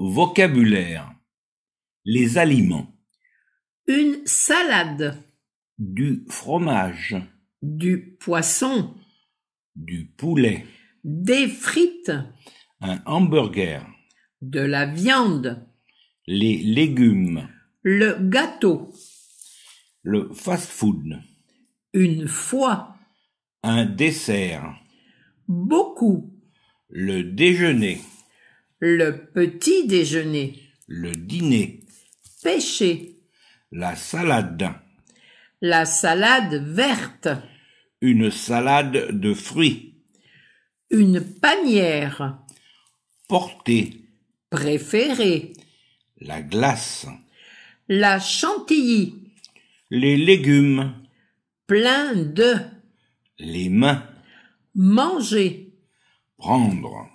Vocabulaire. Les aliments. Une salade. Du fromage. Du poisson. Du poulet. Des frites. Un hamburger. De la viande. Les légumes. Le gâteau. Le fast-food. Une fois. Un dessert. Beaucoup. Le déjeuner le petit déjeuner, le dîner, pêcher, la salade, la salade verte, une salade de fruits, une panière, porter, préférer, la glace, la chantilly, les légumes, plein de, les mains, manger, prendre.